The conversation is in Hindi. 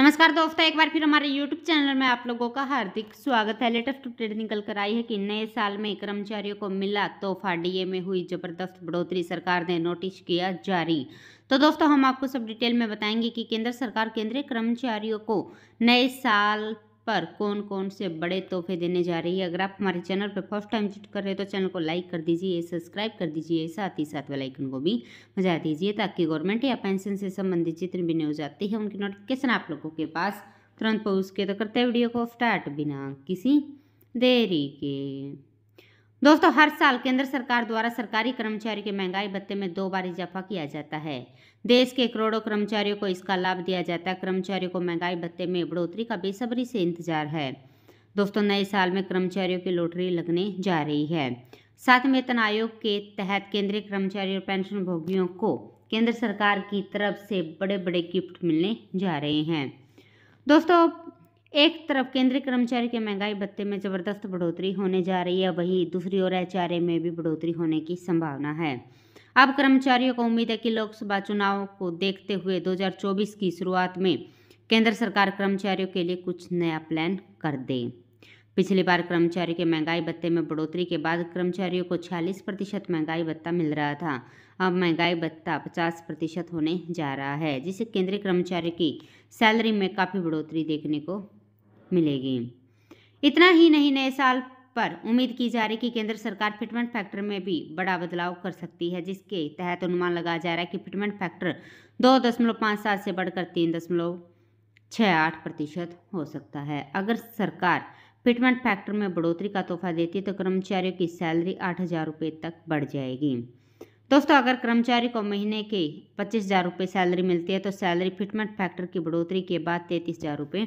नमस्कार दोस्तों एक बार फिर हमारे YouTube चैनल में आप लोगों का हार्दिक स्वागत है लेटेस्ट अपडेट निकल कर आई है कि नए साल में कर्मचारियों को मिला तोहफा डीए में हुई जबरदस्त बढ़ोतरी सरकार ने नोटिस किया जारी तो दोस्तों हम आपको सब डिटेल में बताएंगे कि केंद्र सरकार केंद्रीय कर्मचारियों को नए साल पर कौन कौन से बड़े तोहफे देने जा रही है अगर आप हमारे चैनल पर फर्स्ट टाइम विजिट कर रहे हो तो चैनल को लाइक कर दीजिए सब्सक्राइब कर दीजिए साथ ही साथ वेलाइकन को भी बजा दीजिए ताकि गवर्नमेंट या पेंशन से संबंधित जितनी भी न्यूज़ आती है उनकी नोटिफिकेशन आप लोगों के पास तुरंत पहुँच के तो करते हैं वीडियो को स्टार्ट बिना किसी देरी के दोस्तों हर साल केंद्र सरकार द्वारा सरकारी कर्मचारियों के महंगाई भत्ते में दो बार इजाफा किया जाता है देश के करोड़ों कर्मचारियों को इसका लाभ दिया जाता है कर्मचारियों को महंगाई भत्ते में बढ़ोतरी का बेसब्री से इंतजार है दोस्तों नए साल में कर्मचारियों की लॉटरी लगने जा रही है साथ वेतन आयोग के तहत केंद्रीय कर्मचारी और पेंशन भोगियों को केंद्र सरकार की तरफ से बड़े बड़े गिफ्ट मिलने जा रहे हैं दोस्तों एक तरफ केंद्रीय कर्मचारी के महंगाई भत्ते में जबरदस्त बढ़ोतरी होने जा रही है वहीं दूसरी ओर एच में भी बढ़ोतरी होने की संभावना है अब कर्मचारियों को उम्मीद है कि लोकसभा चुनाव को देखते हुए 2024 की शुरुआत में केंद्र सरकार कर्मचारियों के लिए कुछ नया प्लान कर दे पिछली बार कर्मचारियों के महंगाई भत्ते में बढ़ोतरी के बाद कर्मचारियों को 46 प्रतिशत महंगाई भत्ता मिल रहा था अब महंगाई भत्ता 50 प्रतिशत होने जा रहा है जिससे केंद्रीय कर्मचारी की सैलरी में काफ़ी बढ़ोतरी देखने को मिलेगी इतना ही नहीं नए साल पर उम्मीद की जा रही कि केंद्र सरकार फिटमेंट फैक्टर में भी बड़ा बदलाव कर सकती है जिसके तहत अनुमान लगाया जा रहा है कि फिटमेंट फैक्टर दो दशमलव पाँच सात से बढ़कर तीन दशमलव छः आठ प्रतिशत हो सकता है अगर सरकार फिटमेंट फैक्टर में बढ़ोतरी का तोहफा देती है तो कर्मचारियों की सैलरी आठ हज़ार रुपये तक बढ़ जाएगी दोस्तों अगर कर्मचारी को महीने के पच्चीस हज़ार रुपये सैलरी मिलती है तो सैलरी फिटमेंट फैक्टर की बढ़ोतरी के बाद तैंतीस हज़ार रुपये